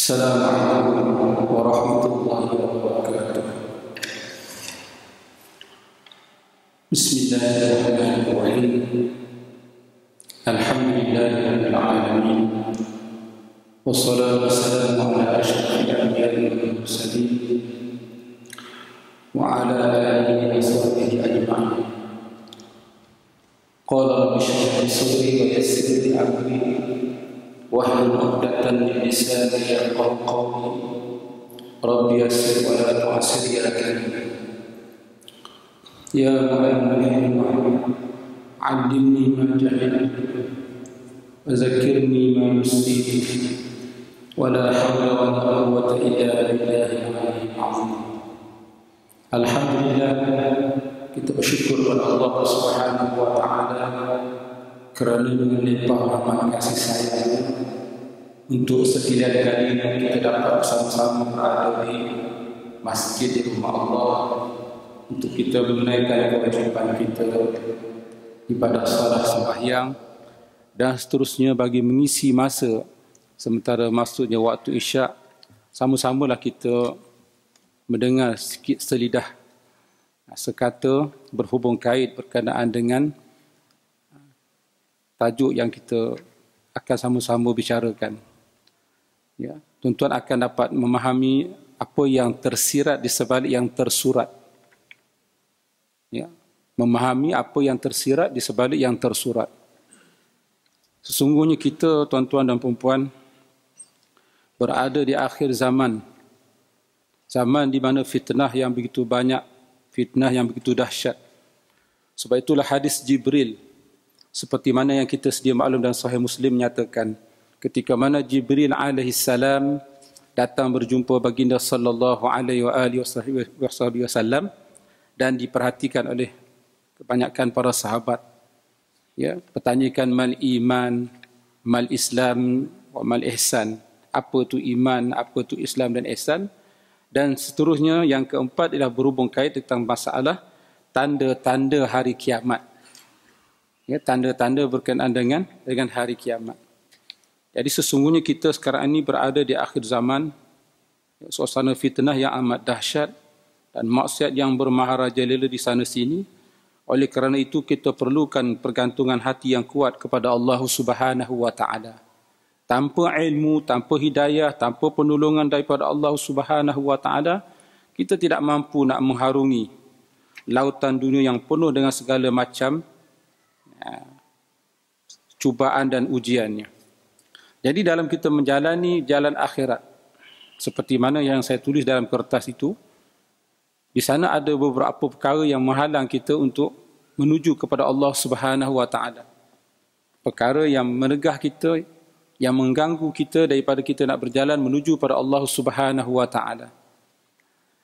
السلام عليكم ورحمة الله وبركاته بسم الله الرحمن الرحيم الحمد لله رب العالمين والصلاة والسلام على أشرف الأنبياء والمرسلين وعلى آله وصحبه أجمعين قال رب اشرح لي صدري ويسر لي أمري واحلل عقدة من لساني يفقه قولي رب يسر ولا تعسر يا كريم يا معلم علمني ما جهلت وذكرني ما نسيت ولا حول ولا قوة إلا بالله العلي العظيم الحمد لله كتب شكر الله سبحانه وتعالى kerana menimpah rahmat kasih sayang untuk sekian kali kita dapat bersama-sama berada di masjid di rumah Allah untuk kita menaikkan kewajiban kita ibadah salat sembahyang dan seterusnya bagi mengisi masa sementara maksudnya waktu isyak sama-samalah kita mendengar sikit selidah sekata berhubung kait berkenaan dengan tajuk yang kita akan sama-sama bicarakan. Ya, tuan-tuan akan dapat memahami apa yang tersirat di sebalik yang tersurat. Ya, memahami apa yang tersirat di sebalik yang tersurat. Sesungguhnya kita tuan-tuan dan puan-puan berada di akhir zaman. Zaman di mana fitnah yang begitu banyak, fitnah yang begitu dahsyat. Sebab itulah hadis Jibril seperti mana yang kita sedia maklum dan sahih Muslim nyatakan ketika mana Jibril alaihi salam datang berjumpa baginda sallallahu alaihi wasallam dan diperhatikan oleh kebanyakan para sahabat ya pertanyakan mal iman mal islam wa mal ihsan apa tu iman apa tu islam dan ihsan dan seterusnya yang keempat ialah berhubung kait tentang masalah tanda-tanda hari kiamat ya, tanda-tanda berkenaan dengan dengan hari kiamat. Jadi sesungguhnya kita sekarang ini berada di akhir zaman, ya, suasana fitnah yang amat dahsyat dan maksiat yang bermaharaja bermaharajalela di sana sini. Oleh kerana itu kita perlukan pergantungan hati yang kuat kepada Allah Subhanahu wa taala. Tanpa ilmu, tanpa hidayah, tanpa penolongan daripada Allah Subhanahu wa taala, kita tidak mampu nak mengharungi lautan dunia yang penuh dengan segala macam cubaan dan ujiannya. Jadi dalam kita menjalani jalan akhirat, seperti mana yang saya tulis dalam kertas itu, di sana ada beberapa perkara yang menghalang kita untuk menuju kepada Allah Subhanahu Wa Taala. Perkara yang menegah kita, yang mengganggu kita daripada kita nak berjalan menuju kepada Allah Subhanahu Wa Taala.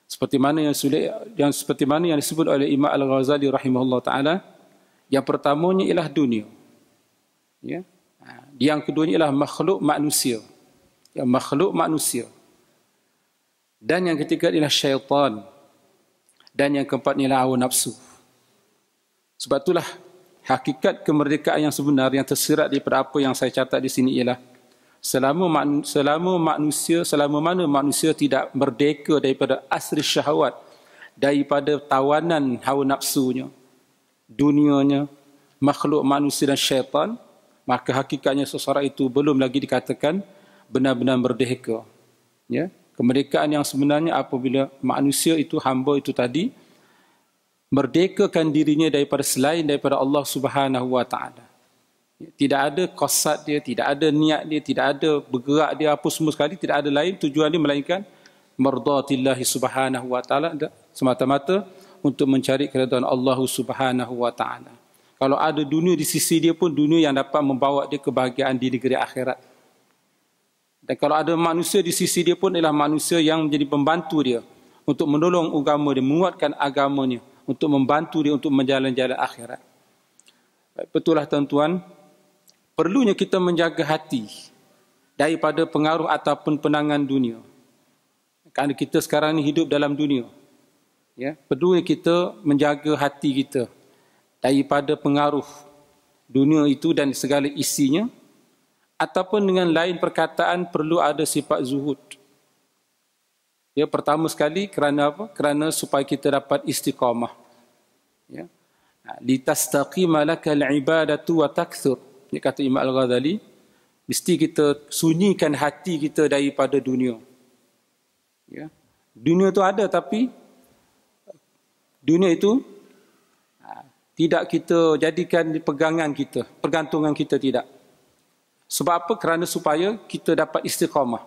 Seperti mana yang sulit, yang seperti mana yang disebut oleh Imam Al Ghazali rahimahullah Taala, yang pertamanya ialah dunia. Ya. Ha, yang keduanya ialah makhluk manusia. Yang makhluk manusia. Dan yang ketiga ialah syaitan. Dan yang keempat ialah awal nafsu. Sebab itulah hakikat kemerdekaan yang sebenar yang tersirat daripada apa yang saya catat di sini ialah selama man, selama manusia selama mana manusia tidak merdeka daripada asri syahwat daripada tawanan hawa nafsunya dunianya, makhluk manusia dan syaitan, maka hakikatnya seseorang itu belum lagi dikatakan benar-benar merdeka. Ya? Kemerdekaan yang sebenarnya apabila manusia itu, hamba itu tadi, merdekakan dirinya daripada selain daripada Allah Subhanahu Wa Tidak ada kosat dia, tidak ada niat dia, tidak ada bergerak dia apa semua sekali, tidak ada lain tujuan dia melainkan merdatillahi subhanahu wa ta'ala semata-mata untuk mencari keredaan Allah Subhanahu wa taala. Kalau ada dunia di sisi dia pun dunia yang dapat membawa dia kebahagiaan di negeri akhirat. Dan kalau ada manusia di sisi dia pun ialah manusia yang menjadi pembantu dia untuk menolong agama dia, menguatkan agamanya untuk membantu dia untuk menjalani jalan akhirat. Betullah tuan-tuan, perlunya kita menjaga hati daripada pengaruh ataupun penangan dunia. Kerana kita sekarang ini hidup dalam dunia ya peduli kita menjaga hati kita daripada pengaruh dunia itu dan segala isinya ataupun dengan lain perkataan perlu ada sifat zuhud ya pertama sekali kerana apa kerana supaya kita dapat istiqamah ya litastaqima lakal ibadatu wa takthur ni kata Imam Al-Ghazali mesti kita sunyikan hati kita daripada dunia ya dunia tu ada tapi dunia itu tidak kita jadikan pegangan kita, pergantungan kita tidak. Sebab apa? Kerana supaya kita dapat istiqamah.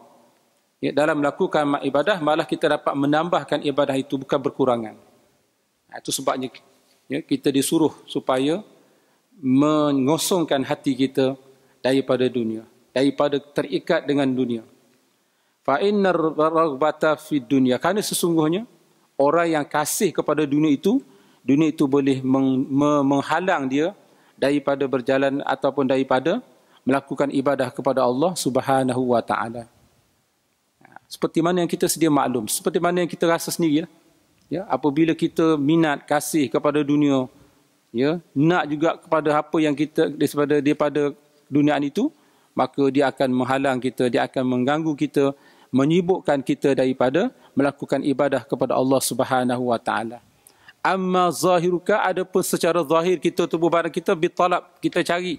Ya, dalam melakukan ibadah, malah kita dapat menambahkan ibadah itu, bukan berkurangan. Itu sebabnya ya, kita disuruh supaya mengosongkan hati kita daripada dunia, daripada terikat dengan dunia. Fa'innar ragbata fid dunia. Kerana sesungguhnya, orang yang kasih kepada dunia itu, dunia itu boleh meng, me, menghalang dia daripada berjalan ataupun daripada melakukan ibadah kepada Allah Subhanahu wa taala. Ya, seperti mana yang kita sedia maklum, seperti mana yang kita rasa sendiri ya. ya apabila kita minat kasih kepada dunia ya, nak juga kepada apa yang kita daripada daripada duniaan itu, maka dia akan menghalang kita, dia akan mengganggu kita menyibukkan kita daripada melakukan ibadah kepada Allah Subhanahu wa taala. Amma zahiruka adapun secara zahir kita tubuh badan kita bitalab kita cari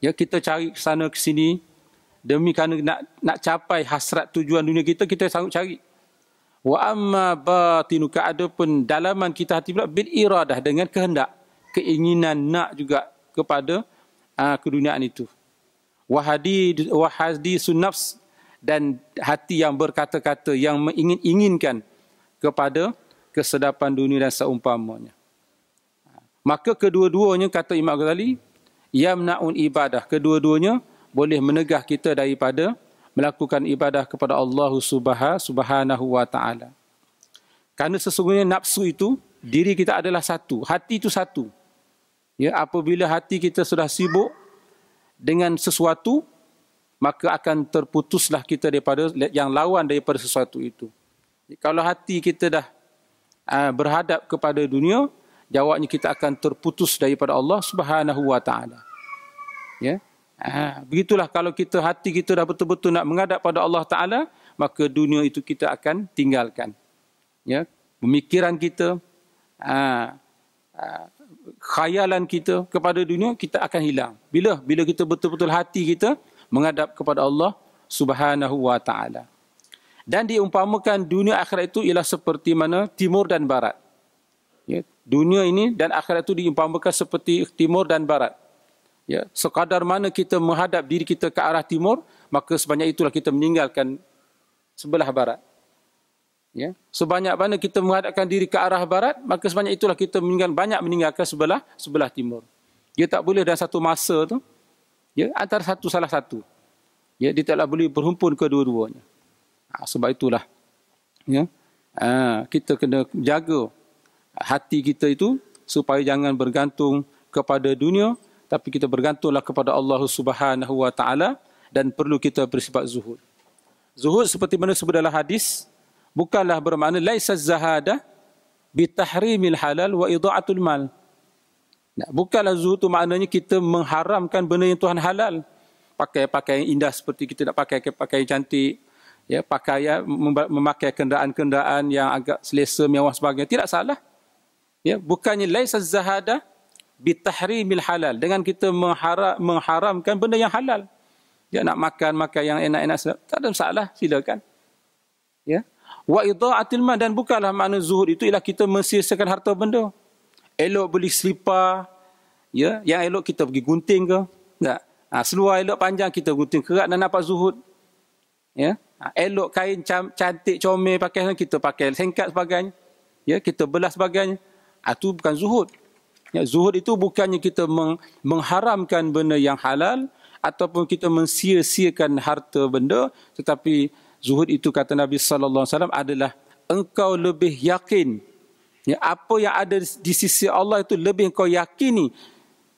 ya kita cari ke sana ke sini demi kerana nak nak capai hasrat tujuan dunia kita kita sanggup cari. Wa amma batinuka adapun dalaman kita hati pula bil iradah dengan kehendak keinginan nak juga kepada aa, ah, keduniaan itu. Wahadi wahadi sunnafs dan hati yang berkata-kata yang ingin inginkan kepada kesedapan dunia dan seumpamanya. Maka kedua-duanya kata Imam Ghazali yamnaun ibadah. Kedua-duanya boleh menegah kita daripada melakukan ibadah kepada Allah Subhanahu wa taala. Karena sesungguhnya nafsu itu diri kita adalah satu, hati itu satu. Ya, apabila hati kita sudah sibuk dengan sesuatu, maka akan terputuslah kita daripada yang lawan daripada sesuatu itu. Kalau hati kita dah ah, berhadap kepada dunia, jawabnya kita akan terputus daripada Allah Subhanahu Wa Taala. Ya. Ha, begitulah kalau kita hati kita dah betul-betul nak menghadap pada Allah Taala, maka dunia itu kita akan tinggalkan. Ya. Pemikiran kita, ha, khayalan kita kepada dunia kita akan hilang. Bila bila kita betul-betul hati kita menghadap kepada Allah Subhanahu wa taala. Dan diumpamakan dunia akhirat itu ialah seperti mana timur dan barat. Ya, dunia ini dan akhirat itu diumpamakan seperti timur dan barat. Ya, sekadar mana kita menghadap diri kita ke arah timur, maka sebanyak itulah kita meninggalkan sebelah barat. Ya, sebanyak mana kita menghadapkan diri ke arah barat, maka sebanyak itulah kita meninggalkan banyak meninggalkan sebelah sebelah timur. Dia tak boleh dalam satu masa tu ya antara satu salah satu ya dia taklah boleh berhimpun kedua-duanya ha, ah, sebab itulah ya ha, kita kena jaga hati kita itu supaya jangan bergantung kepada dunia tapi kita bergantunglah kepada Allah Subhanahu wa taala dan perlu kita bersifat zuhud zuhud seperti mana sebut dalam hadis bukanlah bermakna laisa zahada bitahrimil halal wa idaatul mal Bukanlah zuhud tu maknanya kita mengharamkan benda yang Tuhan halal. Pakai pakaian indah seperti kita nak pakai pakaian cantik. Ya, pakaian memakai kendaraan-kendaraan yang agak selesa mewah sebagainya. Tidak salah. Ya, bukannya laisa zahada bitahrimil halal dengan kita mengharam, mengharamkan benda yang halal. Dia ya, nak makan makan yang enak-enak tak ada masalah, silakan. Ya. Wa idaatil dan bukanlah makna zuhud itu ialah kita mensia harta benda elok beli selipar ya yang elok kita pergi gunting ke tak ha, seluar elok panjang kita gunting kerat dan nampak zuhud ya ha, elok kain cam, cantik comel pakai kita pakai sengkat sebagainya ya kita belah sebagainya ha, itu bukan zuhud ya zuhud itu bukannya kita meng, mengharamkan benda yang halal ataupun kita mensia-siakan harta benda tetapi zuhud itu kata Nabi sallallahu alaihi wasallam adalah engkau lebih yakin Ya, apa yang ada di sisi Allah itu lebih kau yakini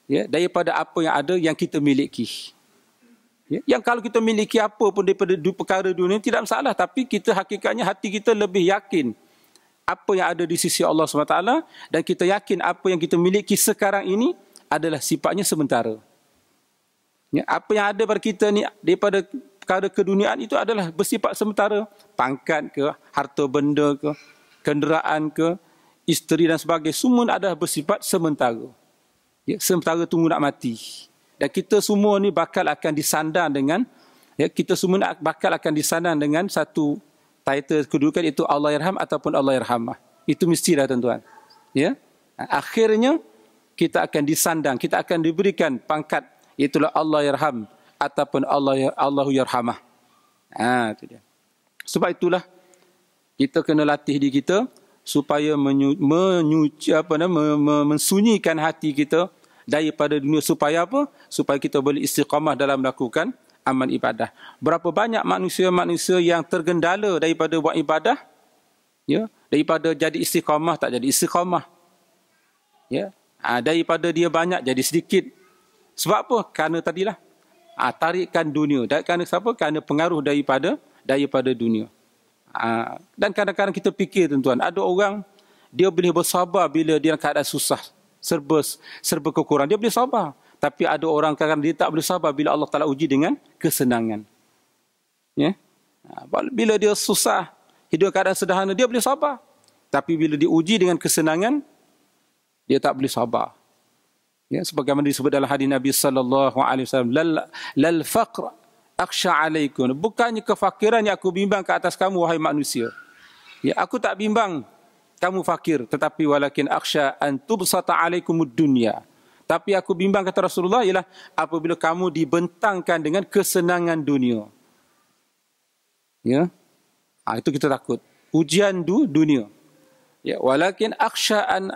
ya, daripada apa yang ada yang kita miliki. Ya, yang kalau kita miliki apa pun daripada perkara dunia tidak masalah. Tapi kita hakikatnya hati kita lebih yakin apa yang ada di sisi Allah SWT. Dan kita yakin apa yang kita miliki sekarang ini adalah sifatnya sementara. Ya, apa yang ada pada kita ni daripada perkara keduniaan itu adalah bersifat sementara. Pangkat ke, harta benda ke, kenderaan ke, isteri dan sebagainya semua ada bersifat sementara. Ya, sementara tunggu nak mati. Dan kita semua ni bakal akan disandang dengan ya, kita semua bakal akan disandang dengan satu title kedudukan itu Allah Irham ataupun Allah Irhamah. Itu mesti dah tuan-tuan. Ya? Akhirnya kita akan disandang, kita akan diberikan pangkat itulah Allah Irham ataupun Allah ya, Allahu Yarhamah. Ha, itu dia. Sebab itulah kita kena latih diri kita supaya menyu, menyuci apa nama me, me, mensunyikan hati kita daripada dunia supaya apa supaya kita boleh istiqamah dalam melakukan amal ibadah. Berapa banyak manusia-manusia yang tergendala daripada buat ibadah? Ya, daripada jadi istiqamah tak jadi istiqamah. Ya. Ha, daripada dia banyak jadi sedikit. Sebab apa? kerana tadilah ha, tarikan dunia. Dan kerana siapa? kerana pengaruh daripada daripada dunia. Ah, dan kadang-kadang kita fikir tuan-tuan, ada orang dia boleh bersabar bila dia keadaan susah, serba serba kekurangan, dia boleh sabar. Tapi ada orang kadang-kadang dia tak boleh sabar bila Allah Taala uji dengan kesenangan. Ya. Ah, bila dia susah, hidup keadaan sederhana, dia boleh sabar. Tapi bila dia uji dengan kesenangan, dia tak boleh sabar. Ya, sebagaimana disebut dalam hadis Nabi sallallahu alaihi wasallam, lal faqr aksha alaikum. Bukannya kefakiran yang aku bimbang ke atas kamu wahai manusia. Ya, aku tak bimbang kamu fakir tetapi walakin aksha an tubsata alaikum dunia. Tapi aku bimbang kata Rasulullah ialah apabila kamu dibentangkan dengan kesenangan dunia. Ya. Ha, itu kita takut. Ujian du, dunia. Ya, walakin aksha an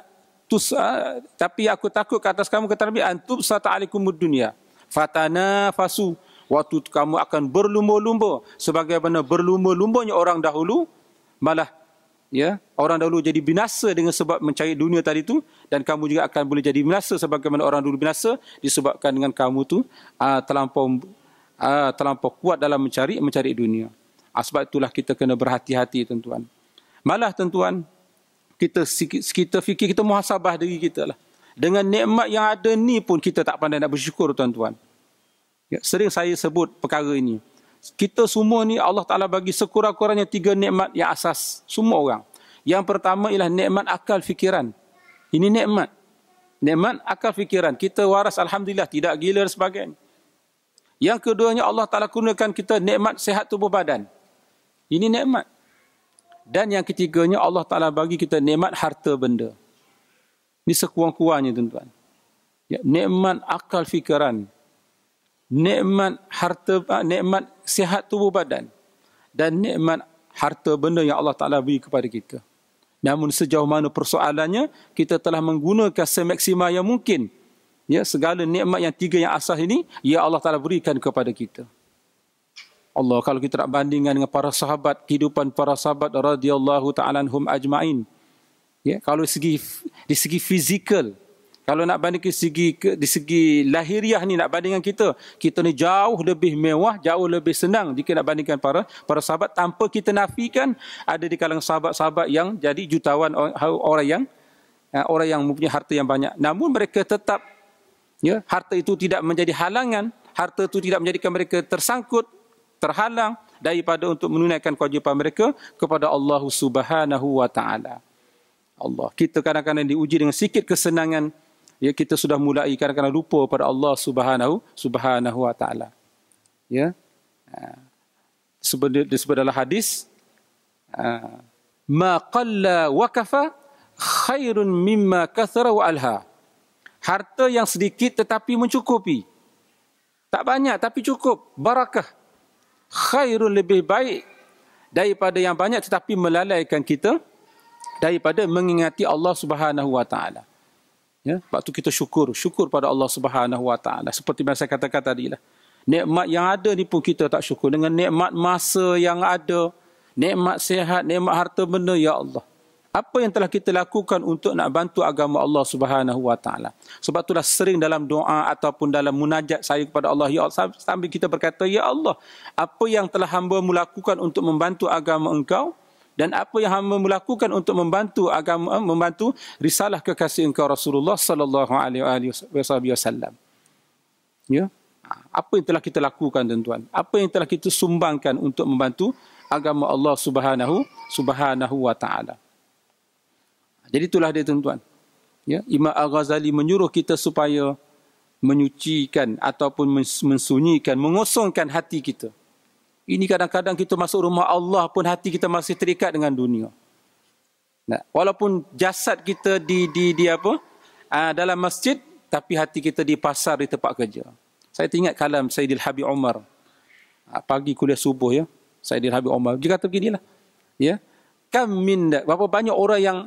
tusa ah, tapi aku takut ke atas kamu kata Nabi antum sata alaikum dunia. fatana fasu waktu kamu akan berlumba-lumba sebagaimana berlumba-lumbanya orang dahulu malah ya orang dahulu jadi binasa dengan sebab mencari dunia tadi tu dan kamu juga akan boleh jadi binasa sebagaimana orang dulu binasa disebabkan dengan kamu tu aa, ah, terlampau aa, ah, terlampau kuat dalam mencari mencari dunia aa, ah, sebab itulah kita kena berhati-hati tuan-tuan malah tuan-tuan kita kita fikir kita muhasabah diri kita lah dengan nikmat yang ada ni pun kita tak pandai nak bersyukur tuan-tuan Ya, sering saya sebut perkara ini. Kita semua ni Allah Ta'ala bagi sekurang-kurangnya tiga nikmat yang asas. Semua orang. Yang pertama ialah nikmat akal fikiran. Ini nikmat. Nikmat akal fikiran. Kita waras Alhamdulillah tidak gila dan sebagainya. Yang keduanya Allah Ta'ala kurniakan kita nikmat sehat tubuh badan. Ini nikmat. Dan yang ketiganya Allah Ta'ala bagi kita nikmat harta benda. Ini sekurang-kurangnya tuan-tuan. Ya, nikmat akal fikiran nikmat harta ah, nikmat sihat tubuh badan dan nikmat harta benda yang Allah Taala beri kepada kita. Namun sejauh mana persoalannya kita telah menggunakan semaksimal yang mungkin ya segala nikmat yang tiga yang asas ini ya Allah Taala berikan kepada kita. Allah kalau kita nak bandingkan dengan para sahabat kehidupan para sahabat radhiyallahu taala anhum ajmain ya kalau segi di segi fizikal kalau nak banding ke segi ke, di segi lahiriah ni nak bandingkan kita, kita ni jauh lebih mewah, jauh lebih senang jika nak bandingkan para para sahabat tanpa kita nafikan ada di kalangan sahabat-sahabat yang jadi jutawan orang, ha, orang yang ha, orang yang mempunyai harta yang banyak. Namun mereka tetap ya, harta itu tidak menjadi halangan, harta itu tidak menjadikan mereka tersangkut, terhalang daripada untuk menunaikan kewajipan mereka kepada Allah Subhanahu wa taala. Allah. Kita kadang-kadang diuji dengan sikit kesenangan, ya kita sudah mulai kadang-kadang lupa pada Allah Subhanahu Subhanahu wa taala. Ya. Ha. Disebut, disebut dalam hadis ha. ma qalla wa kafa khairun mimma kathara wa alha. Harta yang sedikit tetapi mencukupi. Tak banyak tapi cukup. Barakah. Khairun lebih baik daripada yang banyak tetapi melalaikan kita daripada mengingati Allah Subhanahu wa taala. Ya, sebab kita syukur, syukur pada Allah Subhanahu Wa Taala. Seperti yang saya katakan tadi lah. Nikmat yang ada ni pun kita tak syukur dengan nikmat masa yang ada, nikmat sehat, nikmat harta benda ya Allah. Apa yang telah kita lakukan untuk nak bantu agama Allah Subhanahu Wa Taala? Sebab itulah sering dalam doa ataupun dalam munajat saya kepada Allah ya Allah sambil kita berkata ya Allah, apa yang telah hamba melakukan untuk membantu agama engkau? dan apa yang hamba melakukan untuk membantu agama eh, membantu risalah kekasih engkau Rasulullah sallallahu alaihi wasallam. Ya. Apa yang telah kita lakukan tuan-tuan? Apa yang telah kita sumbangkan untuk membantu agama Allah Subhanahu Subhanahu wa taala. Jadi itulah dia tuan-tuan. Ya, Imam Al-Ghazali menyuruh kita supaya menyucikan ataupun mensunyikan, mengosongkan hati kita ini kadang-kadang kita masuk rumah Allah pun hati kita masih terikat dengan dunia. Nah, walaupun jasad kita di di di apa? Aa, ah, dalam masjid tapi hati kita di pasar di tempat kerja. Saya teringat kalam Sayyidil Habib Omar ah, Pagi kuliah subuh ya. Sayyidil Habib Umar dia kata beginilah. Ya. Kam min berapa banyak orang yang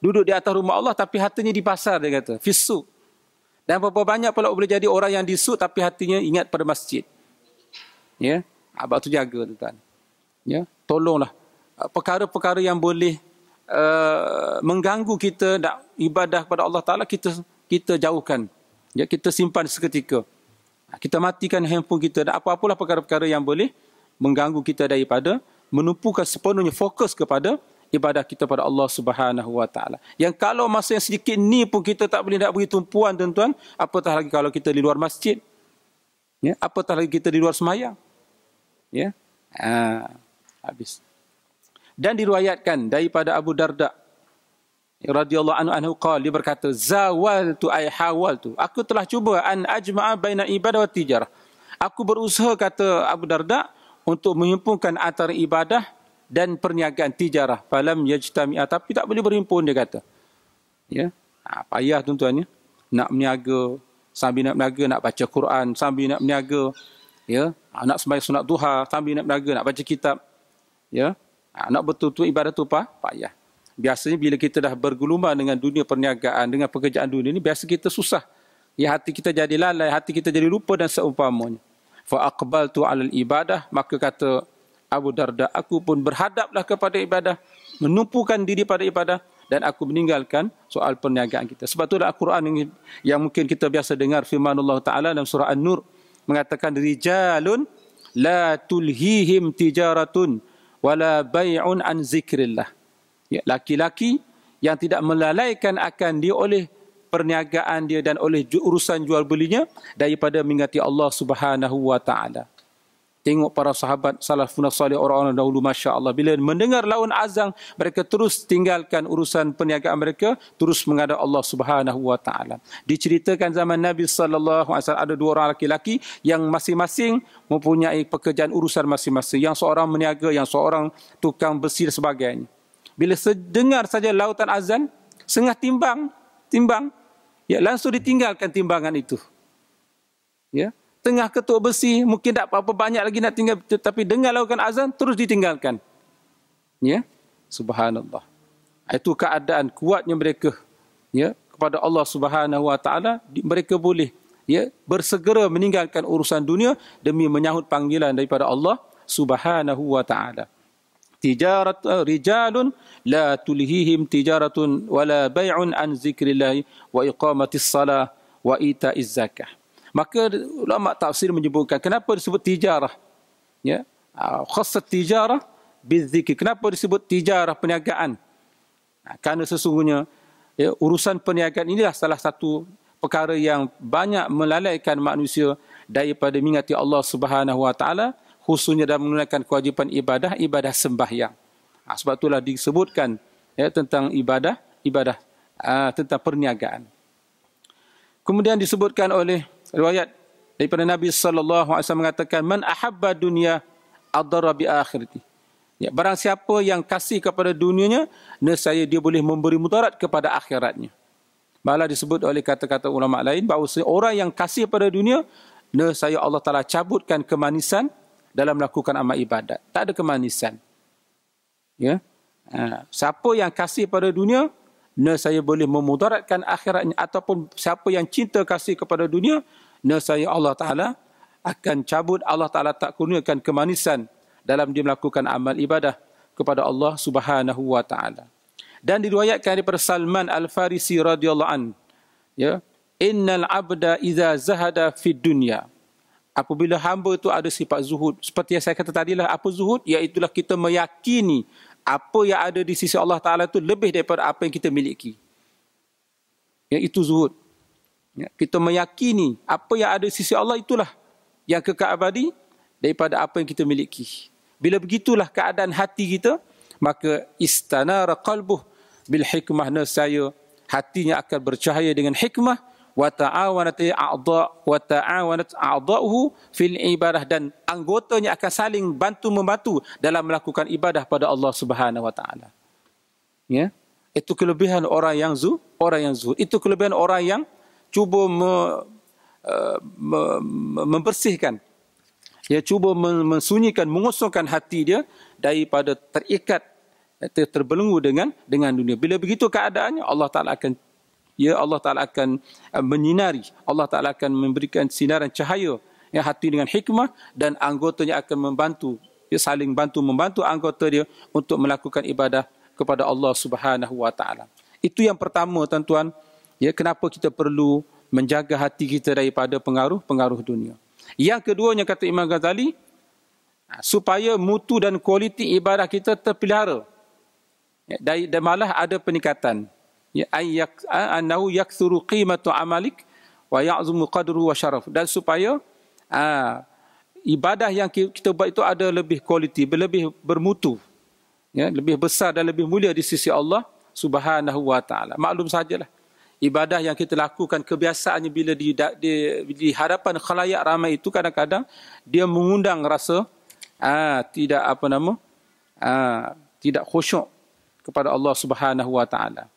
duduk di atas rumah Allah tapi hatinya di pasar dia kata. Fisu. Dan berapa banyak pula boleh jadi orang yang disu tapi hatinya ingat pada masjid. Ya. Abah tu jaga tuan. Ya, tolonglah ah, perkara-perkara yang boleh uh, mengganggu kita nak ibadah kepada Allah Taala kita kita jauhkan. Ya, kita simpan seketika. Ah, kita matikan handphone kita dan apa-apalah perkara-perkara yang boleh mengganggu kita daripada menumpukan sepenuhnya fokus kepada ibadah kita pada Allah Subhanahu Wa Taala. Yang kalau masa yang sedikit ni pun kita tak boleh nak beri tumpuan tuan-tuan, apatah lagi kalau kita di luar masjid. Ya, apatah lagi kita di luar semayang ya ha, habis dan diruayatkan daripada Abu Darda radhiyallahu anhu anhu qala dia berkata zawal tu ai hawal tu aku telah cuba an ajma'a baina ibadah wa tijarah aku berusaha kata Abu Darda untuk menyempurnakan antara ibadah dan perniagaan tijarah falam yajtami'a ah, tapi tak boleh berhimpun dia kata ya ha, payah tuan-tuan ya nak meniaga sambil nak meniaga nak baca Quran sambil nak meniaga ya ha, sembahyang sunat duha sambil nak beraga nak baca kitab ya ha, nak betul-betul ibadah tu apa payah biasanya bila kita dah bergulumah dengan dunia perniagaan dengan pekerjaan dunia ni biasa kita susah ya hati kita jadi lalai hati kita jadi lupa dan seumpamanya fa aqbaltu alal ibadah maka kata Abu Darda aku pun berhadaplah kepada ibadah menumpukan diri pada ibadah dan aku meninggalkan soal perniagaan kita. Sebab itulah Al-Quran yang mungkin kita biasa dengar firman Allah Ta'ala dalam surah An-Nur mengatakan rijalun la tulhihim tijaratun wala bai'un an zikrillah. Ya, laki-laki yang tidak melalaikan akan dia oleh perniagaan dia dan oleh urusan jual belinya daripada mengingati Allah Subhanahu wa taala. Tengok para sahabat salafun salih orang-orang dahulu, Masya Allah. Bila mendengar laun azang, mereka terus tinggalkan urusan peniaga mereka, terus mengada Allah Subhanahu Wa Taala. Diceritakan zaman Nabi SAW, ada dua orang laki-laki yang masing-masing mempunyai pekerjaan urusan masing-masing. Yang seorang meniaga, yang seorang tukang besi dan sebagainya. Bila sedengar saja lautan azan, sengah timbang, timbang, ya langsung ditinggalkan timbangan itu. Ya, setengah ketua besi, mungkin tak apa-apa banyak lagi nak tinggal, tapi dengar lakukan azan, terus ditinggalkan. Ya, subhanallah. Itu keadaan kuatnya mereka ya kepada Allah Subhanahu wa taala mereka boleh ya bersegera meninggalkan urusan dunia demi menyahut panggilan daripada Allah Subhanahu wa taala tijarat eh, rijalun la tulhihim tijaratun wala bai'un an zikrillah wa iqamatis salah wa ita'iz zakah Maka ulama tafsir menyebutkan kenapa disebut tijarah? Ya. Ah, khassat tijarah bizzikir. Kenapa disebut tijarah perniagaan? Karena sesungguhnya ya, urusan perniagaan inilah salah satu perkara yang banyak melalaikan manusia daripada mengingati Allah Subhanahu Wa Taala khususnya dalam menunaikan kewajipan ibadah ibadah sembahyang. Ah, sebab itulah disebutkan ya, tentang ibadah ibadah uh, tentang perniagaan. Kemudian disebutkan oleh riwayat daripada Nabi sallallahu alaihi wasallam mengatakan man ahabba dunya adarra bi akhirati. Ya, barang siapa yang kasih kepada dunianya, nescaya dia boleh memberi mudarat kepada akhiratnya. Malah disebut oleh kata-kata ulama lain bahawa orang yang kasih kepada dunia, nescaya Allah Taala cabutkan kemanisan dalam melakukan amal ibadat. Tak ada kemanisan. Ya. Ha. siapa yang kasih kepada dunia, saya boleh memudaratkan akhiratnya ataupun siapa yang cinta kasih kepada dunia saya Allah taala akan cabut Allah taala tak kurniakan kemanisan dalam dia melakukan amal ibadah kepada Allah Subhanahu wa taala dan diriwayatkan daripada Salman Al-Farisi radhiyallahu an ya innal abda idza zahada fi dunya apabila hamba itu ada sifat zuhud seperti yang saya kata tadilah apa zuhud iaitu kita meyakini apa yang ada di sisi Allah Ta'ala itu lebih daripada apa yang kita miliki. Yang itu zuhud. Ya, kita meyakini apa yang ada di sisi Allah itulah yang kekal abadi daripada apa yang kita miliki. Bila begitulah keadaan hati kita, maka istana qalbuh bil hikmah nasaya. Hatinya akan bercahaya dengan hikmah وتعاونت أعضاء وتعاونت أعضاؤه fil ibadah dan anggotanya akan saling bantu membantu dalam melakukan ibadah pada Allah Subhanahu Wa Taala. Ya, itu kelebihan orang yang zu, orang yang zu. Itu kelebihan orang yang cuba me, uh, me, me, membersihkan, ya cuba mensunyikan, mengosongkan hati dia daripada terikat ter, terbelenggu dengan dengan dunia. Bila begitu keadaannya Allah Taala akan ya Allah Taala akan eh, menyinari Allah Taala akan memberikan sinaran cahaya ya hati dengan hikmah dan anggotanya akan membantu ya saling bantu membantu anggota dia untuk melakukan ibadah kepada Allah Subhanahu Wa Taala itu yang pertama tuan-tuan ya kenapa kita perlu menjaga hati kita daripada pengaruh-pengaruh dunia yang keduanya kata Imam Ghazali ha, supaya mutu dan kualiti ibadah kita terpelihara ya, dan malah ada peningkatan Ya, annahu yakthuru qimatu amalik wa ya'zumu qadru wa syaraf dan supaya uh, ibadah yang kita buat itu ada lebih kualiti lebih bermutu ya lebih besar dan lebih mulia di sisi Allah subhanahu wa taala maklum sajalah ibadah yang kita lakukan kebiasaannya bila di di, di hadapan khalayak ramai itu kadang-kadang dia mengundang rasa ah uh, tidak apa nama ah uh, tidak khusyuk kepada Allah subhanahu wa taala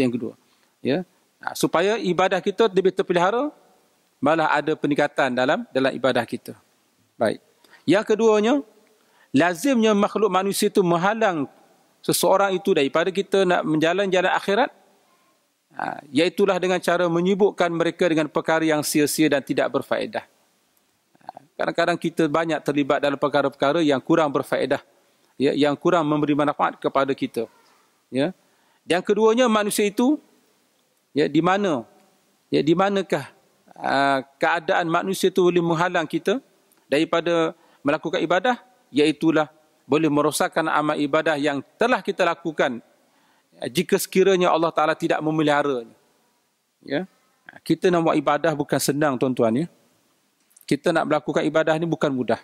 itu yang kedua ya nah, supaya ibadah kita lebih terpelihara malah ada peningkatan dalam dalam ibadah kita baik yang keduanya lazimnya makhluk manusia itu menghalang seseorang itu daripada kita nak menjalani jalan akhirat ha, iaitulah dengan cara menyibukkan mereka dengan perkara yang sia-sia dan tidak berfaedah ha, Kadang-kadang kita banyak terlibat dalam perkara-perkara yang kurang berfaedah. Ya, yang kurang memberi manfaat kepada kita. Ya. Yang keduanya manusia itu ya di mana? Ya di manakah aa, ah, keadaan manusia itu boleh menghalang kita daripada melakukan ibadah? Iaitulah boleh merosakkan amal ibadah yang telah kita lakukan ya, jika sekiranya Allah Taala tidak memeliharanya. Ya. Kita nak buat ibadah bukan senang tuan-tuan ya. Kita nak melakukan ibadah ni bukan mudah.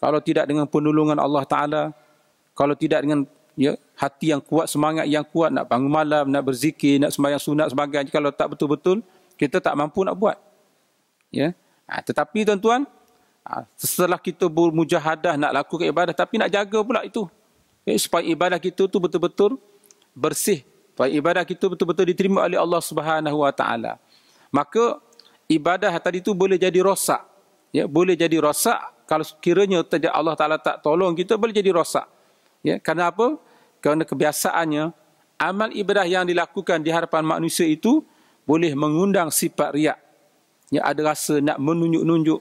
Kalau tidak dengan penolongan Allah Taala, kalau tidak dengan ya hati yang kuat semangat yang kuat nak bangun malam nak berzikir nak sembahyang sunat sebagainya kalau tak betul-betul kita tak mampu nak buat ya ha, tetapi tuan-tuan ha, setelah kita bermujahadah nak lakukan ibadah tapi nak jaga pula itu ya, supaya ibadah kita tu betul-betul bersih supaya ibadah kita betul-betul diterima oleh Allah Subhanahu Wa Taala maka ibadah tadi tu boleh jadi rosak ya boleh jadi rosak kalau kiranya Allah Taala tak tolong kita boleh jadi rosak ya kerana apa kerana kebiasaannya amal ibadah yang dilakukan di hadapan manusia itu boleh mengundang sifat riak yang ada rasa nak menunjuk-nunjuk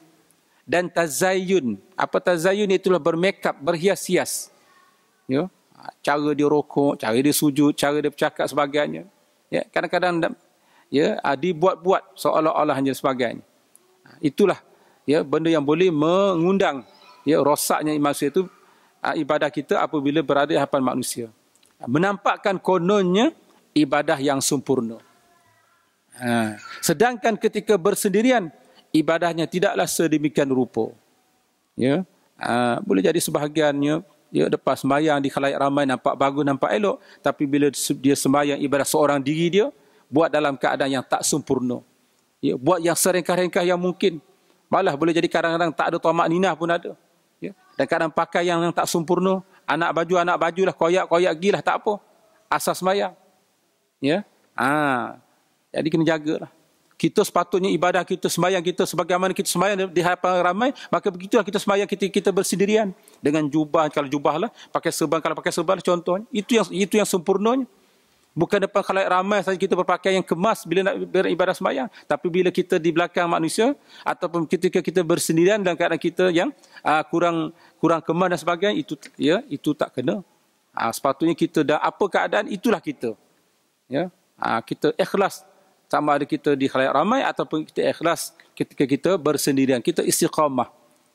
dan tazayyun apa tazayyun itulah bermakeup berhias-hias ya cara dia rokok cara dia sujud cara dia bercakap sebagainya ya kadang-kadang ya ah, dibuat-buat seolah olah hanya sebagainya itulah ya benda yang boleh mengundang ya rosaknya manusia itu Ah, ibadah kita apabila berada di hadapan manusia. Menampakkan kononnya ibadah yang sempurna. Ha. Sedangkan ketika bersendirian, ibadahnya tidaklah sedemikian rupa. Ya. Ha. Boleh jadi sebahagiannya, ya, lepas sembahyang di khalayak ramai nampak bagus, nampak elok. Tapi bila dia sembahyang ibadah seorang diri dia, buat dalam keadaan yang tak sempurna. Ya. Buat yang seringkah rengkah yang mungkin. Malah boleh jadi kadang-kadang tak ada tamak ninah pun ada. Dan kadang pakai yang, yang tak sempurna. Anak baju, anak baju lah. Koyak-koyak gila Tak apa. Asas semayang. Ya. Ah. Ha. Jadi kena jaga lah. Kita sepatutnya ibadah kita, sembahyang kita sebagaimana kita sembahyang di hadapan ramai, maka begitulah kita sembahyang kita kita bersendirian dengan jubah kalau jubah lah, pakai serban kalau pakai serban lah, contohnya. Itu yang itu yang sempurnanya. Bukan depan kalau ramai saja kita berpakaian yang kemas bila nak beribadah sembahyang, tapi bila kita di belakang manusia ataupun ketika kita bersendirian dan keadaan kita yang uh, kurang kurang kemas dan sebagainya itu ya itu tak kena ha, sepatutnya kita dah apa keadaan itulah kita ya ha, kita ikhlas sama ada kita di khalayak ramai ataupun kita ikhlas ketika kita bersendirian kita istiqamah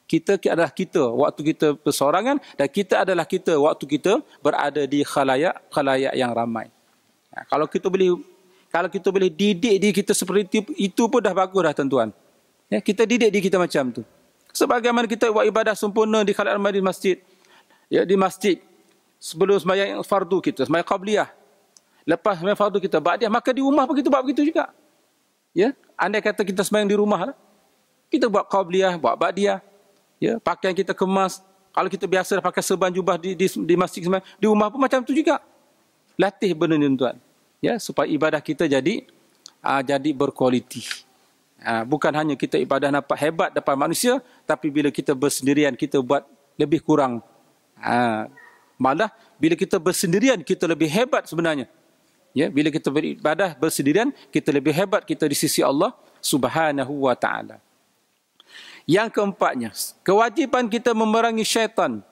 kita adalah kita waktu kita bersorangan dan kita adalah kita waktu kita berada di khalayak khalayak yang ramai ha, kalau kita boleh kalau kita boleh didik di kita seperti itu, itu pun dah bagus dah tuan-tuan. Ya, kita didik di kita macam tu sebagaimana kita buat ibadah sempurna di khalat di masjid ya di masjid sebelum sembahyang fardu kita sembahyang qabliyah lepas sembahyang fardu kita ba'diyah maka di rumah pun kita buat begitu juga ya anda kata kita sembahyang di rumah lah. kita buat qabliyah buat ba'diyah ya pakaian kita kemas kalau kita biasa pakai serban jubah di di, di masjid sembahyang di rumah pun macam tu juga latih benda ni tuan ya supaya ibadah kita jadi aa, ah, jadi berkualiti Ah, bukan hanya kita ibadah nampak hebat depan manusia, tapi bila kita bersendirian, kita buat lebih kurang. Ha, malah, bila kita bersendirian, kita lebih hebat sebenarnya. Ya, bila kita beribadah bersendirian, kita lebih hebat kita di sisi Allah subhanahu wa ta'ala. Yang keempatnya, kewajipan kita memerangi syaitan.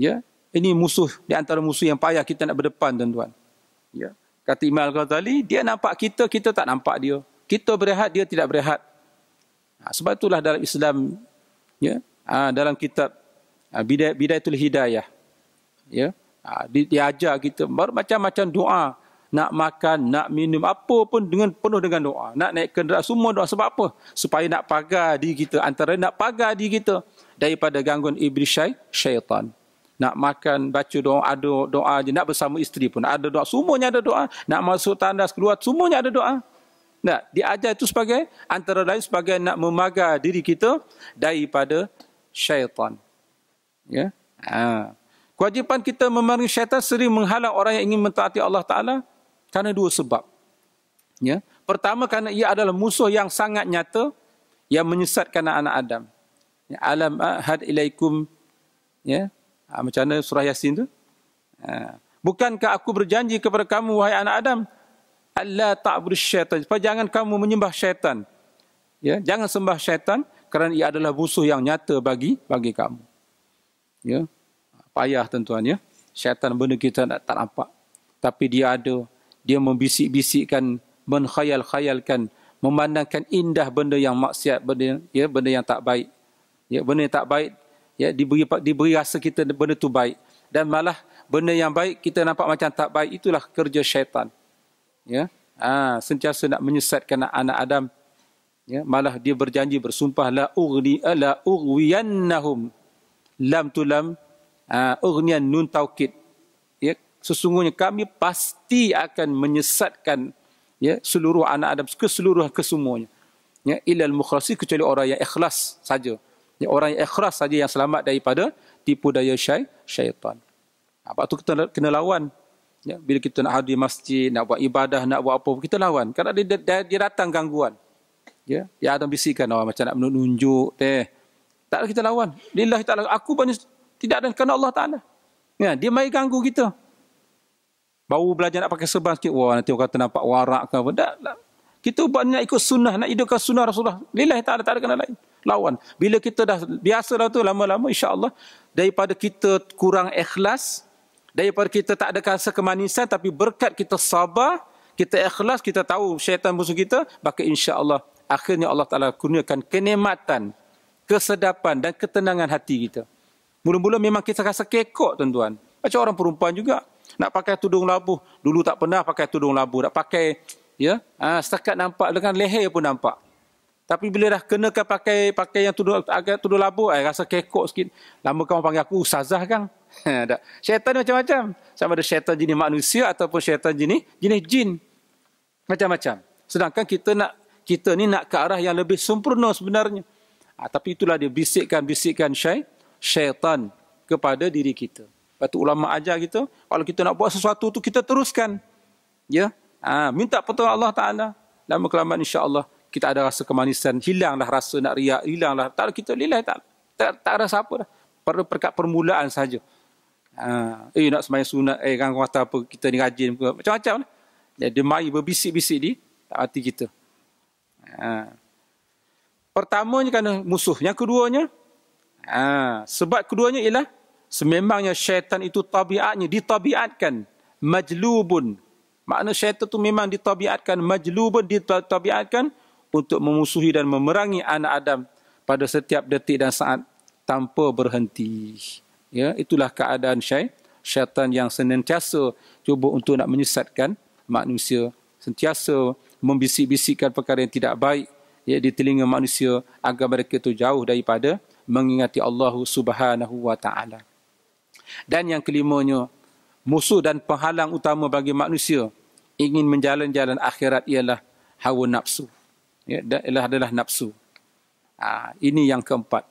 Ya, ini musuh, di antara musuh yang payah kita nak berdepan, tuan-tuan. Ya. Kata Imam Al-Ghazali, dia nampak kita, kita tak nampak dia kita berehat dia tidak berehat ha, sebab itulah dalam Islam ya ha, dalam kitab bidai ha, bidaiatul hidayah ya diajar kita baru macam-macam doa nak makan nak minum apa pun dengan penuh dengan doa nak naik kenderaan semua doa sebab apa supaya nak pagar diri kita antara nak pagar diri kita daripada gangguan iblis syaitan nak makan baca doa ada doa je nak bersama isteri pun ada doa semuanya ada doa nak masuk tandas keluar semuanya ada doa Nah, diajar itu sebagai antara lain sebagai nak memagar diri kita daripada syaitan. Ya. Ha. Kewajipan kita memerangi syaitan sering menghalang orang yang ingin mentaati Allah Taala kerana dua sebab. Ya. Pertama kerana ia adalah musuh yang sangat nyata yang menyesatkan anak Adam. Ya. Alam ahad ilaikum ya. Ha, macam mana surah Yasin tu? Ha. Bukankah aku berjanji kepada kamu wahai anak Adam alla ta'budu syaitan. Supaya jangan kamu menyembah syaitan. Ya, jangan sembah syaitan kerana ia adalah musuh yang nyata bagi bagi kamu. Ya. Payah tuan-tuan ya. Syaitan benda kita tak, tak nampak. Tapi dia ada. Dia membisik-bisikkan, menkhayal-khayalkan, memandangkan indah benda yang maksiat, benda ya, benda yang tak baik. Ya, benda yang tak baik ya diberi diberi rasa kita benda tu baik dan malah benda yang baik kita nampak macam tak baik itulah kerja syaitan ya ha, sentiasa nak menyesatkan anak Adam ya malah dia berjanji bersumpah la ughni la ughwiyannahum lam tulam ah, ughnian nun taukid ya sesungguhnya kami pasti akan menyesatkan ya seluruh anak Adam keseluruhan kesemuanya ya ilal mukhlasi kecuali orang yang ikhlas saja ya orang yang ikhlas saja yang selamat daripada tipu daya syaitan apa ah, tu kita kena lawan Ya, bila kita nak hadir masjid, nak buat ibadah, nak buat apa, kita lawan. Kadang dia, dia, dia datang gangguan. Ya, dia ada bisikan orang oh, macam nak menunjuk teh. Tak kita lawan. Lillahi taala aku pun tidak ada kena Allah taala. Ya, dia mai ganggu kita. Baru belajar nak pakai serban sikit, wah nanti orang kata nampak warak ke apa. Tak, tak. Lah. Kita buat nak ikut sunnah, nak hidupkan sunnah Rasulullah. Lillahi taala tak ada kena lain. Lawan. Bila kita dah biasa dah tu lama-lama insya-Allah daripada kita kurang ikhlas, daripada kita tak ada rasa kemanisan tapi berkat kita sabar, kita ikhlas, kita tahu syaitan musuh kita, maka insya-Allah akhirnya Allah Taala kurniakan kenikmatan, kesedapan dan ketenangan hati kita. Mula-mula memang kita rasa kekok tuan-tuan. Macam orang perempuan juga nak pakai tudung labuh, Dulu tak pernah pakai tudung labuh, Nak pakai ya, ha, setakat nampak dengan leher pun nampak. Tapi bila dah kenakan pakai pakai yang tuduh agak tuduh labu, eh, rasa kekok sikit. Lama kamu panggil aku ustazah kan? tak. Syaitan ni macam-macam. Sama ada syaitan jenis manusia ataupun syaitan jenis jenis jin. Macam-macam. Sedangkan kita nak kita ni nak ke arah yang lebih sempurna sebenarnya. Ha, tapi itulah dia bisikkan-bisikkan syai, syaitan kepada diri kita. Lepas tu ulama ajar kita, kalau kita nak buat sesuatu tu kita teruskan. Ya. Ha, minta pertolongan Allah Taala. Lama kelamaan insya-Allah kita ada rasa kemanisan, hilanglah rasa nak riak, hilanglah. Tak ada kita lilai tak. Tak, tak ada siapa dah. Perlu perkat permulaan saja. Ha, eh nak semayang sunat, eh kan kata apa kita ni rajin Macam-macam lah. Dia, dia mari berbisik-bisik di tak hati kita. Ha. Pertamanya kerana musuh. Yang keduanya, ha, sebab keduanya ialah sememangnya syaitan itu tabiatnya ditabiatkan majlubun. Makna syaitan tu memang ditabiatkan majlubun, ditabiatkan untuk memusuhi dan memerangi anak Adam pada setiap detik dan saat tanpa berhenti. Ya, itulah keadaan syaitan yang senantiasa cuba untuk nak menyesatkan manusia, sentiasa membisik-bisikkan perkara yang tidak baik ya, di telinga manusia agar mereka itu jauh daripada mengingati Allah Subhanahu wa Dan yang kelimanya, musuh dan penghalang utama bagi manusia ingin menjalan jalan akhirat ialah hawa nafsu ya adalah adalah nafsu. Ha, ini yang keempat.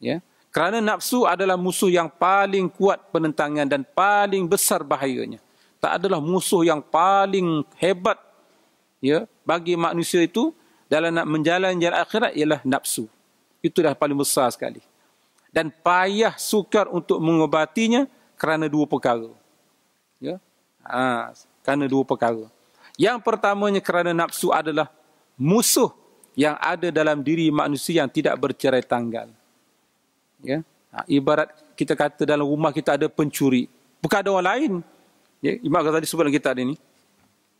Ya. Kerana nafsu adalah musuh yang paling kuat penentangan dan paling besar bahayanya. Tak adalah musuh yang paling hebat ya bagi manusia itu dalam nak menjalani jalan akhirat ialah nafsu. Itu dah paling besar sekali. Dan payah sukar untuk mengobatinya kerana dua perkara. Ya. Ha, kerana dua perkara. Yang pertamanya kerana nafsu adalah musuh yang ada dalam diri manusia yang tidak bercerai tanggal. Ya. Ha, ibarat kita kata dalam rumah kita ada pencuri. Bukan ada orang lain. Ya, Imam Ghazali sebut dalam kitab ini.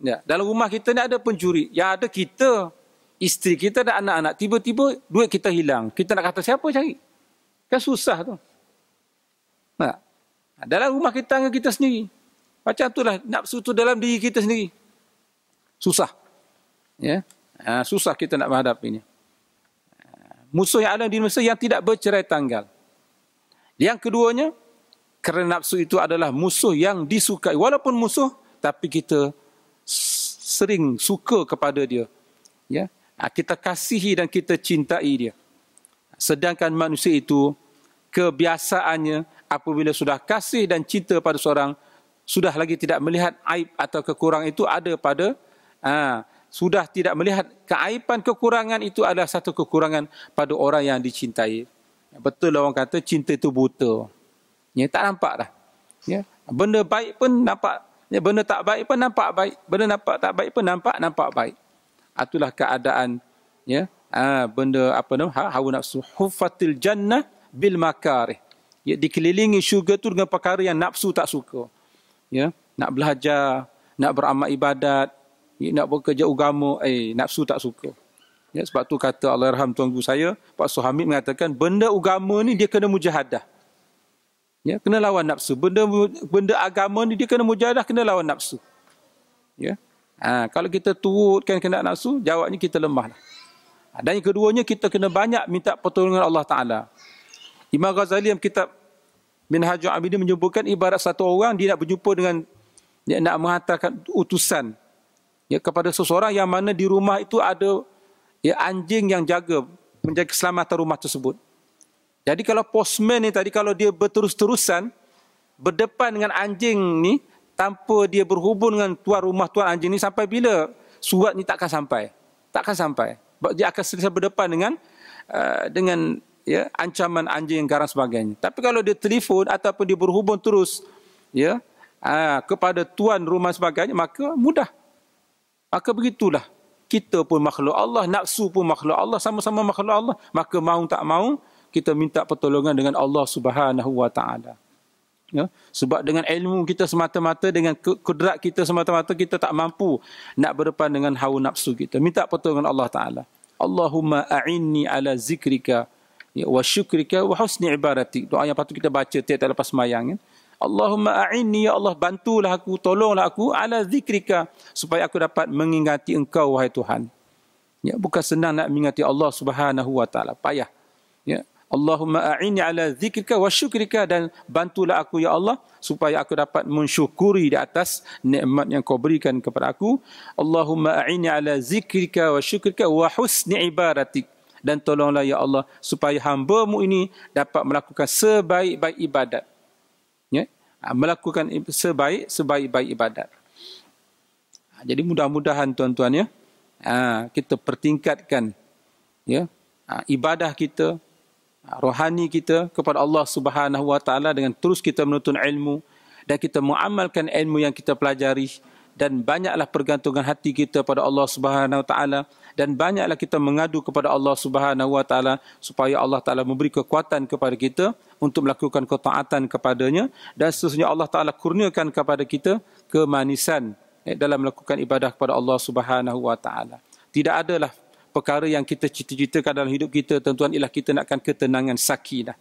Ya, dalam rumah kita ni ada pencuri. Yang ada kita, isteri kita dan anak-anak. Tiba-tiba duit kita hilang. Kita nak kata siapa cari? Kan susah tu. Nah, ha. ha, dalam rumah kita dengan kita sendiri. Macam itulah Nak tu dalam diri kita sendiri. Susah. Ya. Ha, susah kita nak menghadap ini. Ha, musuh yang ada di Mesir yang tidak bercerai tanggal. Yang keduanya, kerana nafsu itu adalah musuh yang disukai. Walaupun musuh, tapi kita sering suka kepada dia. Ya, ha, Kita kasihi dan kita cintai dia. Sedangkan manusia itu, kebiasaannya apabila sudah kasih dan cinta pada seorang, sudah lagi tidak melihat aib atau kekurangan itu ada pada sudah tidak melihat keaiban kekurangan itu adalah satu kekurangan pada orang yang dicintai. Betul lah orang kata cinta itu buta. Ya, tak nampak dah. Ya, benda baik pun nampak. Ya, benda tak baik pun nampak baik. Benda nampak tak baik pun nampak nampak baik. Itulah keadaan ya. Ah, benda apa nama ha, hawa nafsu hufatil jannah bil makarih. Ya, dikelilingi syurga tu dengan perkara yang nafsu tak suka. Ya, nak belajar, nak beramal ibadat, nak bekerja agama eh nafsu tak suka ya sebab tu kata Allahyarham tuan guru saya Pak Suhamid mengatakan benda agama ni dia kena mujahadah ya kena lawan nafsu benda benda agama ni dia kena mujahadah kena lawan nafsu ya ha, kalau kita turutkan kena nafsu jawabnya kita lemahlah ha, dan yang keduanya kita kena banyak minta pertolongan Allah taala Imam Ghazali yang kitab Minhajul Abidin menyebutkan ibarat satu orang dia nak berjumpa dengan dia nak menghantarkan utusan ya kepada seseorang yang mana di rumah itu ada ya anjing yang jaga menjaga keselamatan rumah tersebut. Jadi kalau posmen ni tadi kalau dia berterus-terusan berdepan dengan anjing ni tanpa dia berhubung dengan tuan rumah tuan anjing ni sampai bila surat ni takkan sampai. Takkan sampai. Dia akan sentiasa berdepan dengan uh, dengan ya ancaman anjing yang garang sebagainya. Tapi kalau dia telefon ataupun dia berhubung terus ya uh, kepada tuan rumah sebagainya maka mudah Maka begitulah kita pun makhluk Allah, nafsu pun makhluk Allah, sama-sama makhluk Allah. Maka mau tak mau kita minta pertolongan dengan Allah Subhanahu Wa Taala. Ya? Sebab dengan ilmu kita semata-mata, dengan kudrat kita semata-mata, kita tak mampu nak berdepan dengan hawa nafsu kita. Minta pertolongan Allah Ta'ala. Allahumma a'inni ala zikrika ya, wa syukrika wa husni ibaratik. Doa yang patut kita baca tiap-tiap lepas semayang. Ya? Allahumma a'inni ya Allah bantulah aku tolonglah aku ala zikrika supaya aku dapat mengingati engkau wahai Tuhan. Ya bukan senang nak mengingati Allah Subhanahu wa taala payah. Ya Allahumma a'inni ala zikrika wa syukrika dan bantulah aku ya Allah supaya aku dapat mensyukuri di atas nikmat yang kau berikan kepada aku. Allahumma a'inni ala zikrika wa syukrika wa husni ibadatik dan tolonglah ya Allah supaya hamba-Mu ini dapat melakukan sebaik-baik ibadat Ah, melakukan sebaik sebaik-baik ibadat. Ah, jadi mudah-mudahan tuan-tuan ya, ah, kita pertingkatkan ya ibadah kita rohani kita kepada Allah Subhanahu Wa Taala dengan terus kita menuntut ilmu dan kita mengamalkan ilmu yang kita pelajari dan banyaklah pergantungan hati kita pada Allah Subhanahu Wa Taala dan banyaklah kita mengadu kepada Allah Subhanahu Wa Taala supaya Allah Taala memberi kekuatan kepada kita untuk melakukan ketaatan kepadanya dan sesungguhnya Allah Taala kurniakan kepada kita kemanisan eh, dalam melakukan ibadah kepada Allah Subhanahu Wa Taala. Tidak adalah perkara yang kita cita-citakan dalam hidup kita tentuan ialah kita nakkan ketenangan sakinah.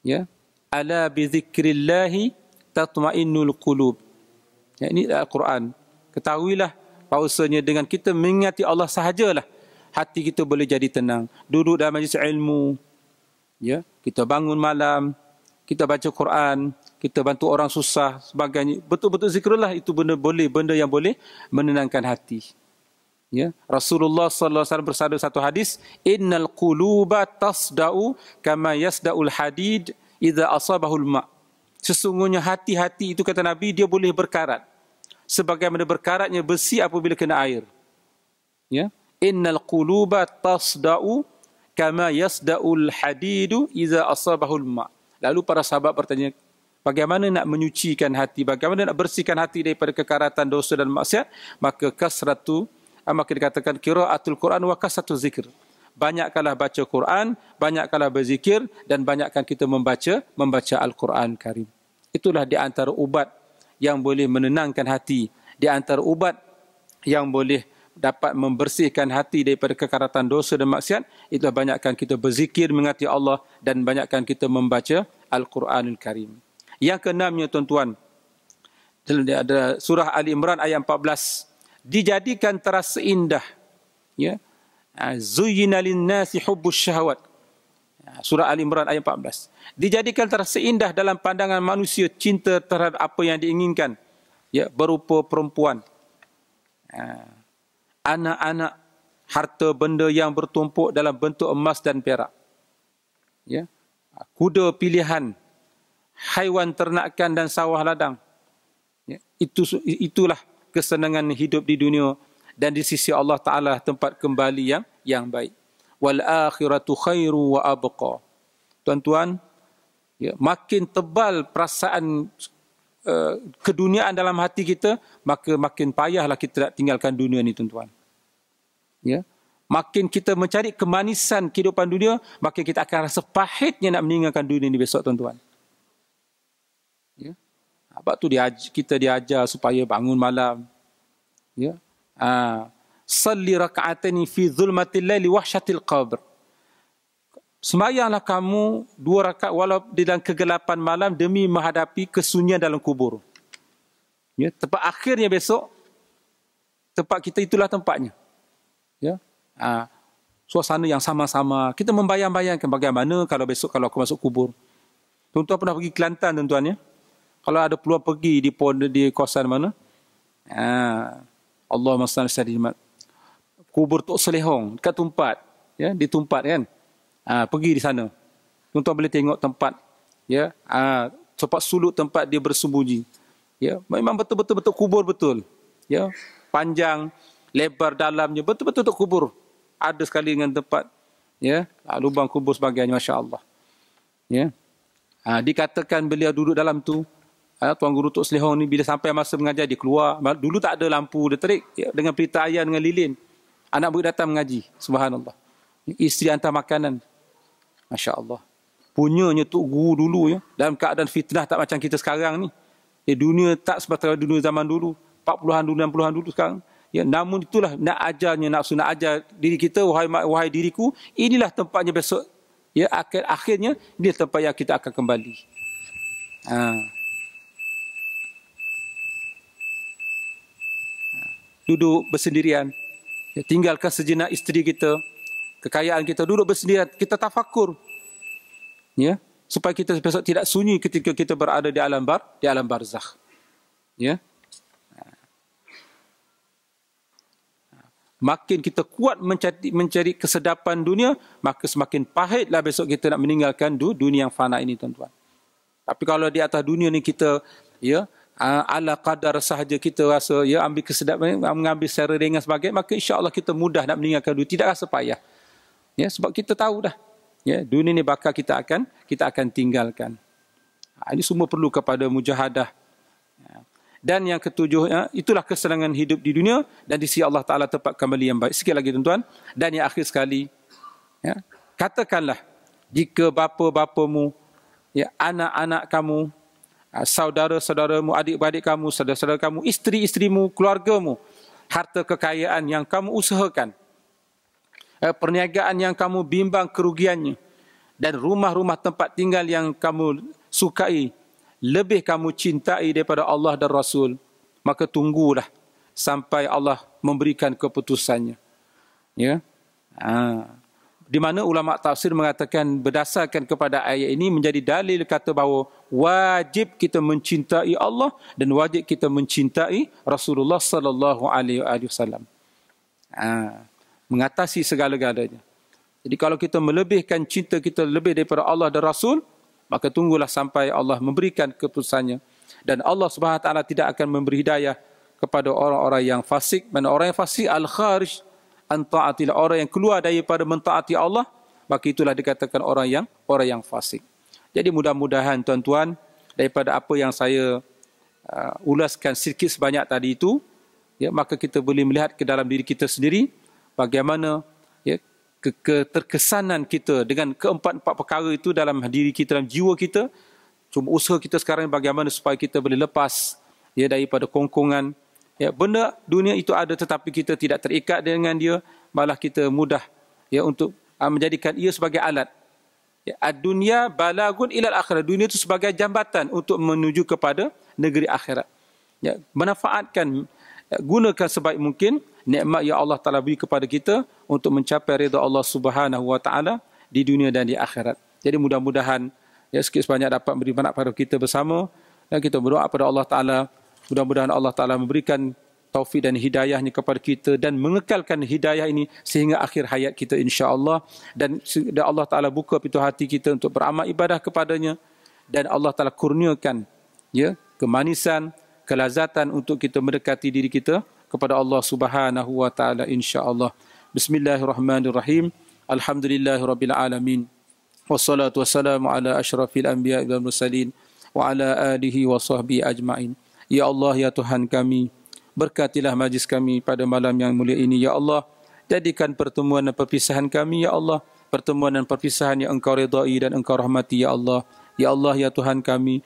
Ya. Ala bi zikrillah tatma'innul qulub. Ya, ini adalah Al-Quran. Ketahuilah bahawasanya dengan kita mengingati Allah sahajalah. Hati kita boleh jadi tenang. Duduk dalam majlis ilmu. Ya, kita bangun malam. Kita baca Quran. Kita bantu orang susah. Sebagainya. Betul-betul zikrullah itu benda boleh. Benda yang boleh menenangkan hati. Ya, Rasulullah saw alaihi bersabda satu hadis, "Innal quluba tasda'u kama yasda'ul hadid idza asabahu al-ma." Sesungguhnya hati-hati itu kata Nabi dia boleh berkarat sebagaimana berkaratnya besi apabila kena air. Ya. Innal quluba tasda'u kama yasda'ul hadidu iza asabahu al-ma'. Lalu para sahabat bertanya, bagaimana nak menyucikan hati, bagaimana nak bersihkan hati daripada kekaratan dosa dan maksiat? Maka kasratu ah, maka dikatakan qiraatul Quran wa kasratu zikr. Banyakkanlah baca Quran, banyakkanlah berzikir dan banyakkan kita membaca membaca Al-Quran Karim. Itulah di antara ubat yang boleh menenangkan hati. Di antara ubat yang boleh dapat membersihkan hati daripada kekaratan dosa dan maksiat, itulah banyakkan kita berzikir mengati Allah dan banyakkan kita membaca Al-Quranul Karim. Yang keenamnya tuan-tuan, ada surah Ali Imran ayat 14 dijadikan terasa indah ya ah, zuyyina lin nasi hubbus syahwat Ya, surah Al Imran ayat 14. Dijadikan terseindah dalam pandangan manusia cinta terhadap apa yang diinginkan. Ya, berupa perempuan. Ya. Anak-anak harta benda yang bertumpuk dalam bentuk emas dan perak. Ya. Kuda pilihan, haiwan ternakan dan sawah ladang. Ya, itu itulah kesenangan hidup di dunia dan di sisi Allah Taala tempat kembali yang yang baik wal akhiratu khairu wa abqa. Tuan-tuan, ya, makin tebal perasaan uh, keduniaan dalam hati kita, maka makin payahlah kita nak tinggalkan dunia ni tuan-tuan. Ya. Makin kita mencari kemanisan kehidupan dunia, makin kita akan rasa pahitnya nak meninggalkan dunia ni besok tuan-tuan. Ya. Sebab tu diaj- kita diajar supaya bangun malam. Ya. Ah, ha. Salli raka'atani fi zulmatil layli wahsyatil qabr. Semayanglah kamu dua rakaat walau di dalam kegelapan malam demi menghadapi kesunyian dalam kubur. Ya, tempat akhirnya besok, tempat kita itulah tempatnya. Ya, ha, suasana yang sama-sama. Kita membayang-bayangkan bagaimana kalau besok kalau aku masuk kubur. Tuan-tuan pernah pergi Kelantan tuan-tuan ya? Kalau ada peluang pergi di di kawasan mana? Ha, Allahumma salli kubur Tok Selehong dekat tumpat ya di tumpat kan ha, pergi di sana tuan-tuan boleh tengok tempat ya ha, tempat sulut tempat dia bersembunyi ya memang betul-betul betul kubur betul ya panjang lebar dalamnya betul-betul untuk kubur ada sekali dengan tempat ya ah, lubang kubur sebagainya masya-Allah ya ha, dikatakan beliau duduk dalam tu ha, tuan guru Tok Selehong ni bila sampai masa mengajar dia keluar dulu tak ada lampu dia terik ya, dengan pelita ayam dengan lilin Anak murid datang mengaji. Subhanallah. Isteri hantar makanan. Masya Allah. Punyanya tu guru dulu ya. Dalam keadaan fitnah tak macam kita sekarang ni. Ya, dunia tak sebatas dunia zaman dulu. 40-an, dulu 60-an dulu sekarang. Ya, namun itulah nak ajarnya nak Nak ajar diri kita. Wahai, wahai diriku. Inilah tempatnya besok. Ya, akhir, akhirnya dia tempat yang kita akan kembali. Ha. ha. Duduk bersendirian. Ya, tinggalkan sejenak isteri kita, kekayaan kita duduk bersendirian, kita tak fakur, Ya, supaya kita besok tidak sunyi ketika kita berada di alam bar, di alam barzakh. Ya. Makin kita kuat mencari, mencari kesedapan dunia, maka semakin pahitlah besok kita nak meninggalkan dunia yang fana ini, tuan-tuan. Tapi kalau di atas dunia ni kita ya uh, ala kadar sahaja kita rasa ya ambil kesedap mengambil secara ringan sebagainya maka insyaallah kita mudah nak meninggalkan dunia tidak rasa payah ya sebab kita tahu dah ya dunia ni bakal kita akan kita akan tinggalkan ah, ini semua perlu kepada mujahadah ya. dan yang ketujuhnya itulah kesenangan hidup di dunia dan di sisi Allah Taala tempat kembali yang baik sekali lagi tuan-tuan dan yang akhir sekali ya katakanlah jika bapa-bapamu ya anak-anak kamu Ah, saudara-saudaramu, adik-beradik kamu, saudara-saudara kamu, isteri-isterimu, keluargamu, harta kekayaan yang kamu usahakan, eh, perniagaan yang kamu bimbang kerugiannya, dan rumah-rumah tempat tinggal yang kamu sukai, lebih kamu cintai daripada Allah dan Rasul, maka tunggulah sampai Allah memberikan keputusannya. Ya. Ha di mana ulama tafsir mengatakan berdasarkan kepada ayat ini menjadi dalil kata bahawa wajib kita mencintai Allah dan wajib kita mencintai Rasulullah sallallahu alaihi wasallam. Ha, mengatasi segala-galanya. Jadi kalau kita melebihkan cinta kita lebih daripada Allah dan Rasul, maka tunggulah sampai Allah memberikan keputusannya dan Allah Subhanahu taala tidak akan memberi hidayah kepada orang-orang yang fasik. Mana orang yang fasik al-kharij antaatil lah orang yang keluar daripada mentaati Allah maka itulah dikatakan orang yang orang yang fasik. Jadi mudah-mudahan tuan-tuan daripada apa yang saya uh, ulaskan sedikit sebanyak tadi itu ya maka kita boleh melihat ke dalam diri kita sendiri bagaimana ya keterkesanan kita dengan keempat-empat perkara itu dalam diri kita dalam jiwa kita cuma usaha kita sekarang bagaimana supaya kita boleh lepas ya daripada kongkongan ya benda dunia itu ada tetapi kita tidak terikat dengan dia malah kita mudah ya untuk uh, menjadikan ia sebagai alat ya dunia balagun ilal akhirat dunia itu sebagai jambatan untuk menuju kepada negeri akhirat ya manfaatkan ya, gunakan sebaik mungkin nikmat yang Allah Taala beri kepada kita untuk mencapai redha Allah Subhanahu wa taala di dunia dan di akhirat jadi mudah-mudahan ya sikit sebanyak dapat beri manfaat kepada kita bersama dan kita berdoa kepada Allah Taala Mudah-mudahan Allah Ta'ala memberikan taufik dan hidayahnya kepada kita dan mengekalkan hidayah ini sehingga akhir hayat kita insya Allah dan Allah Ta'ala buka pintu hati kita untuk beramal ibadah kepadanya dan Allah Ta'ala kurniakan ya, kemanisan, kelazatan untuk kita mendekati diri kita kepada Allah Subhanahu Wa Ta'ala insya Allah. Bismillahirrahmanirrahim. Alhamdulillahirrabbilalamin. Wassalatu wassalamu ala ashrafil anbiya ibn salin wa ala alihi wa sahbihi ajma'in. Ya Allah, Ya Tuhan kami, berkatilah majlis kami pada malam yang mulia ini, Ya Allah. Jadikan pertemuan dan perpisahan kami, Ya Allah. Pertemuan dan perpisahan yang engkau redai dan engkau rahmati, Ya Allah. Ya Allah, Ya Tuhan kami,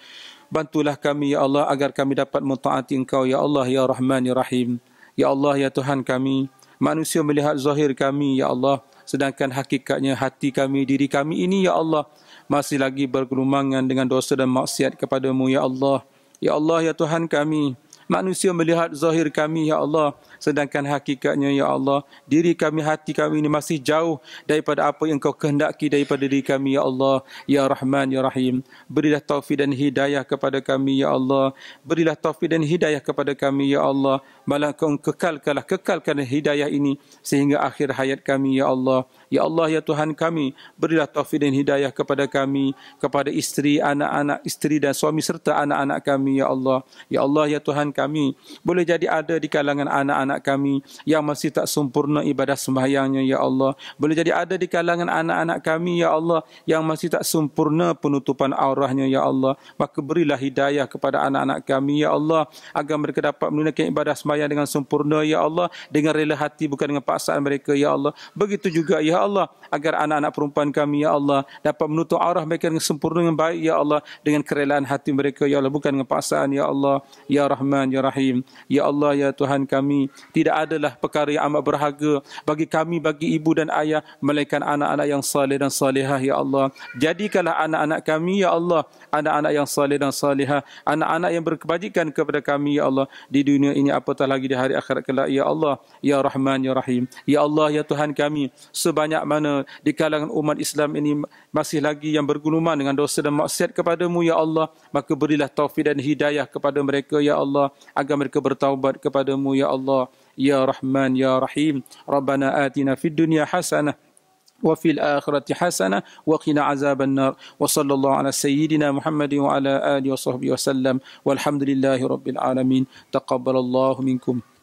bantulah kami, Ya Allah, agar kami dapat mentaati engkau, Ya Allah, Ya Rahman, Ya Rahim. Ya Allah, Ya Tuhan kami, manusia melihat zahir kami, Ya Allah. Sedangkan hakikatnya hati kami, diri kami ini, Ya Allah, masih lagi bergelumangan dengan dosa dan maksiat kepadamu, Ya Allah. Ya Allah. Ya Allah, Ya Tuhan kami, manusia melihat zahir kami, Ya Allah. Sedangkan hakikatnya, Ya Allah, diri kami, hati kami ini masih jauh daripada apa yang kau kehendaki daripada diri kami, Ya Allah. Ya Rahman, Ya Rahim. Berilah taufik dan hidayah kepada kami, Ya Allah. Berilah taufik dan hidayah kepada kami, Ya Allah malah kau kekalkanlah kekalkan hidayah ini sehingga akhir hayat kami ya Allah ya Allah ya Tuhan kami berilah taufik dan hidayah kepada kami kepada isteri anak-anak isteri dan suami serta anak-anak kami ya Allah ya Allah ya Tuhan kami boleh jadi ada di kalangan anak-anak kami yang masih tak sempurna ibadah sembahyangnya ya Allah boleh jadi ada di kalangan anak-anak kami ya Allah yang masih tak sempurna penutupan aurahnya ya Allah maka berilah hidayah kepada anak-anak kami ya Allah agar mereka dapat menunaikan ibadah sembahyang sembahyang dengan sempurna ya Allah dengan rela hati bukan dengan paksaan mereka ya Allah begitu juga ya Allah agar anak-anak perempuan kami ya Allah dapat menutup arah mereka dengan sempurna dengan baik ya Allah dengan kerelaan hati mereka ya Allah bukan dengan paksaan ya Allah ya Rahman ya Rahim ya Allah ya Tuhan kami tidak adalah perkara yang amat berharga bagi kami bagi ibu dan ayah melainkan anak-anak yang saleh dan salihah ya Allah jadikanlah anak-anak kami ya Allah anak-anak yang saleh dan salihah anak-anak yang berkebajikan kepada kami ya Allah di dunia ini apa? lagi di hari akhirat kelak ya Allah ya Rahman ya Rahim ya Allah ya Tuhan kami sebanyak mana di kalangan umat Islam ini masih lagi yang berguluman dengan dosa dan maksiat kepadamu ya Allah maka berilah taufik dan hidayah kepada mereka ya Allah agar mereka bertaubat kepadamu ya Allah ya Rahman ya Rahim Rabbana atina fid dunya hasanah وفي الآخرة حسنة وقنا عذاب النار وصلى الله على سيدنا محمد وعلى آله وصحبه وسلم والحمد لله رب العالمين تقبل الله منكم